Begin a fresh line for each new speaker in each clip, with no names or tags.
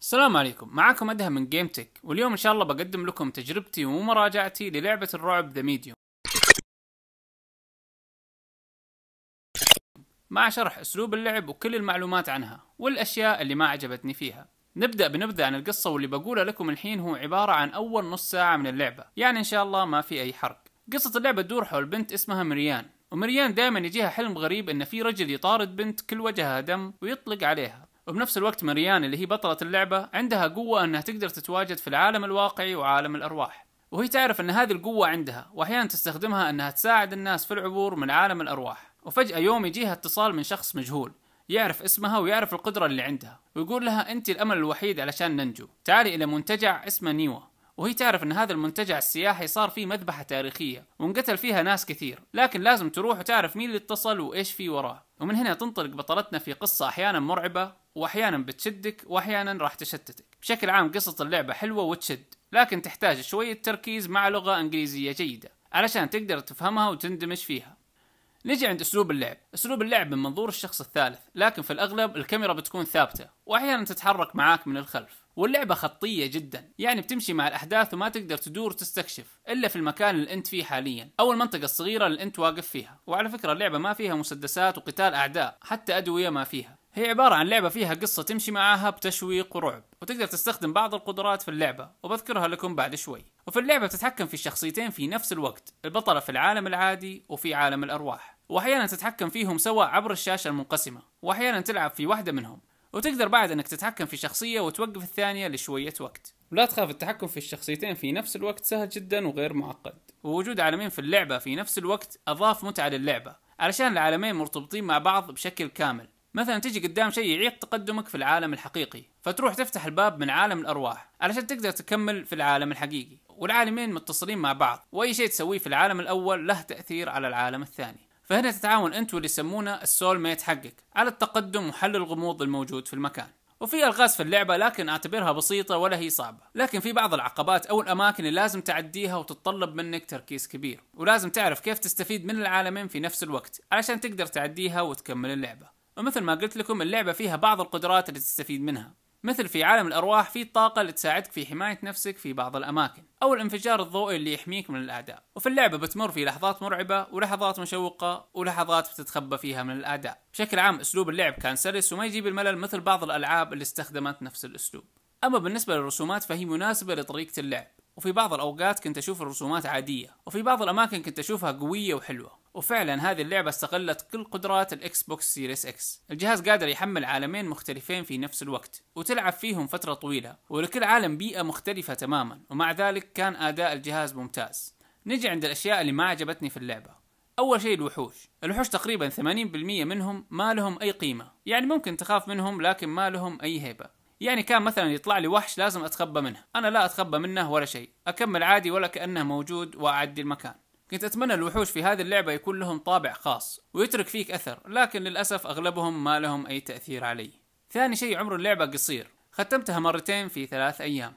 السلام عليكم معكم أدهم من جيم تك واليوم إن شاء الله بقدم لكم تجربتي ومراجعتي للعبة الرعب ذا ميديوم مع شرح أسلوب اللعب وكل المعلومات عنها والأشياء اللي ما عجبتني فيها نبدأ بنبذة عن القصة واللي بقولها لكم الحين هو عبارة عن أول نص ساعة من اللعبة يعني إن شاء الله ما في أي حرق قصة اللعبة تدور حول بنت اسمها مريان ومريان دائما يجيها حلم غريب ان في رجل يطارد بنت كل وجهها دم ويطلق عليها وبنفس الوقت مريان اللي هي بطلة اللعبة عندها قوة انها تقدر تتواجد في العالم الواقعي وعالم الارواح وهي تعرف ان هذه القوة عندها واحيانا تستخدمها انها تساعد الناس في العبور من عالم الارواح وفجأة يوم يجيها اتصال من شخص مجهول يعرف اسمها ويعرف القدرة اللي عندها ويقول لها انت الامل الوحيد علشان ننجو تعالي الى منتجع اسمه نيوا وهي تعرف ان هذا المنتجع السياحي صار فيه مذبحة تاريخية وانقتل فيها ناس كثير لكن لازم تروح وتعرف مين اللي اتصل وايش في وراه ومن هنا تنطلق بطلتنا في قصة احيانا مرعبة واحيانا بتشدك واحيانا راح تشتتك بشكل عام قصة اللعبة حلوة وتشد لكن تحتاج شوية تركيز مع لغة انجليزية جيدة علشان تقدر تفهمها وتندمج فيها نجي عند اسلوب اللعب، اسلوب اللعب من منظور الشخص الثالث، لكن في الاغلب الكاميرا بتكون ثابته، واحيانا تتحرك معاك من الخلف، واللعبه خطيه جدا، يعني بتمشي مع الاحداث وما تقدر تدور تستكشف الا في المكان اللي انت فيه حاليا، او المنطقه الصغيره اللي انت واقف فيها، وعلى فكره اللعبه ما فيها مسدسات وقتال اعداء، حتى ادويه ما فيها، هي عبارة عن لعبة فيها قصة تمشي معاها بتشويق ورعب وتقدر تستخدم بعض القدرات في اللعبة وبذكرها لكم بعد شوي وفي اللعبة تتحكم في شخصيتين في نفس الوقت البطلة في العالم العادي وفي عالم الأرواح وأحيانا تتحكم فيهم سوا عبر الشاشة المنقسمة وأحيانا تلعب في واحدة منهم وتقدر بعد انك تتحكم في شخصية وتوقف الثانية لشوية وقت ولا تخاف التحكم في الشخصيتين في نفس الوقت سهل جدا وغير معقد ووجود عالمين في اللعبة في نفس الوقت أضاف متعة للعبة علشان العالمين مرتبطين مع بعض بشكل كامل مثلا تجي قدام شيء يعيق تقدمك في العالم الحقيقي فتروح تفتح الباب من عالم الارواح علشان تقدر تكمل في العالم الحقيقي والعالمين متصلين مع بعض واي شيء تسويه في العالم الاول له تاثير على العالم الثاني فهنا تتعاون انت واللي يسمونه السول ميت حقك على التقدم وحل الغموض الموجود في المكان وفي الغاز في اللعبه لكن اعتبرها بسيطه ولا هي صعبه لكن في بعض العقبات او الاماكن اللي لازم تعديها وتتطلب منك تركيز كبير ولازم تعرف كيف تستفيد من العالمين في نفس الوقت علشان تقدر تعديها وتكمل اللعبه ومثل ما قلت لكم اللعبة فيها بعض القدرات اللي تستفيد منها مثل في عالم الأرواح في الطاقة اللي تساعدك في حماية نفسك في بعض الأماكن أو الانفجار الضوئي اللي يحميك من الأعداء وفي اللعبة بتمر في لحظات مرعبة ولحظات مشوقة ولحظات بتتخبى فيها من الأعداء بشكل عام أسلوب اللعب كان سلس وما يجيب الملل مثل بعض الألعاب اللي استخدمت نفس الأسلوب أما بالنسبة للرسومات فهي مناسبة لطريقة اللعب وفي بعض الأوقات كنت أشوف الرسومات عادية وفي بعض الأماكن كنت أشوفها قوية وحلوة وفعلا هذه اللعبة استغلت كل قدرات الاكس بوكس سيريس اكس الجهاز قادر يحمل عالمين مختلفين في نفس الوقت وتلعب فيهم فترة طويلة ولكل عالم بيئة مختلفة تماما ومع ذلك كان اداء الجهاز ممتاز نجي عند الاشياء اللي ما عجبتني في اللعبة اول شيء الوحوش الوحوش تقريبا 80% منهم ما لهم اي قيمة يعني ممكن تخاف منهم لكن ما لهم اي هيبة يعني كان مثلا يطلع لي وحش لازم اتخبى منه انا لا اتخبى منه ولا شيء اكمل عادي ولا كانه موجود واعدي المكان كنت أتمنى الوحوش في هذه اللعبة يكون لهم طابع خاص ويترك فيك أثر لكن للأسف أغلبهم ما لهم أي تأثير علي ثاني شيء عمر اللعبة قصير ختمتها مرتين في ثلاث أيام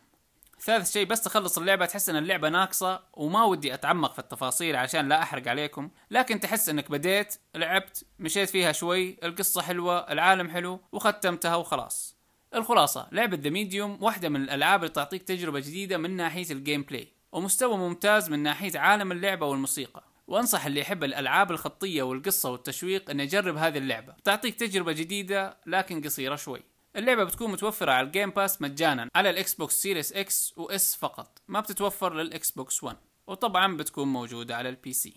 ثالث شيء بس تخلص اللعبة تحس ان اللعبة ناقصة وما ودي اتعمق في التفاصيل عشان لا احرق عليكم لكن تحس انك بديت لعبت مشيت فيها شوي القصة حلوة العالم حلو وختمتها وخلاص الخلاصة لعبة ذا ميديوم واحدة من الالعاب اللي تعطيك تجربة جديدة من ناحية الجيم بلاي ومستوى ممتاز من ناحية عالم اللعبة والموسيقى وانصح اللي يحب الالعاب الخطيه والقصه والتشويق انه يجرب هذه اللعبه تعطيك تجربه جديده لكن قصيره شوي اللعبة بتكون متوفرة على الجيم باس مجانا على الاكس بوكس سيريس اكس واس فقط ما بتتوفر للاكس بوكس 1 وطبعا بتكون موجودة على البي سي